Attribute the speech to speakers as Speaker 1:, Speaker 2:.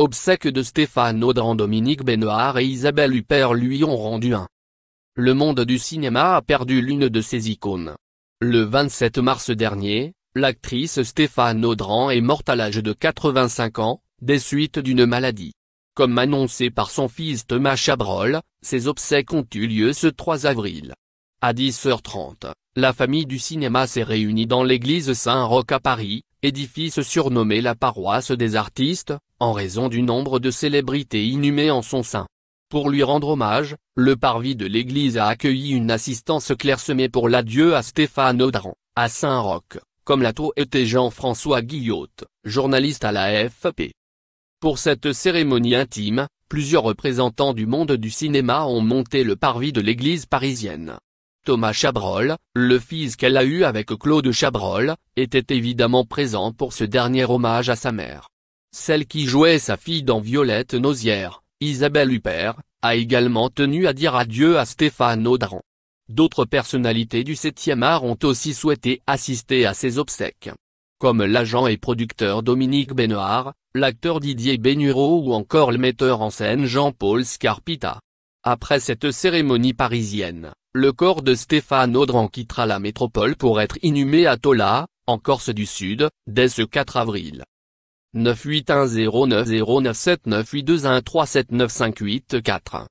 Speaker 1: Obsèques de Stéphane Audran Dominique Benoît et Isabelle Huppert lui ont rendu un. Le monde du cinéma a perdu l'une de ses icônes. Le 27 mars dernier, l'actrice Stéphane Audran est morte à l'âge de 85 ans, des suites d'une maladie. Comme annoncé par son fils Thomas Chabrol, ses obsèques ont eu lieu ce 3 avril. À 10h30, la famille du cinéma s'est réunie dans l'église Saint-Roch à Paris, édifice surnommé la paroisse des artistes, en raison du nombre de célébrités inhumées en son sein. Pour lui rendre hommage, le parvis de l'église a accueilli une assistance clairsemée pour l'adieu à Stéphane Audran, à Saint-Roch, comme l'a été Jean-François Guillot, journaliste à la FP. Pour cette cérémonie intime, plusieurs représentants du monde du cinéma ont monté le parvis de l'église parisienne. Thomas Chabrol, le fils qu'elle a eu avec Claude Chabrol, était évidemment présent pour ce dernier hommage à sa mère. Celle qui jouait sa fille dans Violette Nozière, Isabelle Huppert, a également tenu à dire adieu à Stéphane Audran. D'autres personnalités du 7e art ont aussi souhaité assister à ses obsèques. Comme l'agent et producteur Dominique Benoît, l'acteur Didier Bénureau ou encore le metteur en scène Jean-Paul Scarpita. Après cette cérémonie parisienne, le corps de Stéphane Audran quittera la métropole pour être inhumé à Tola, en Corse du Sud, dès ce 4 avril. 981090979821379584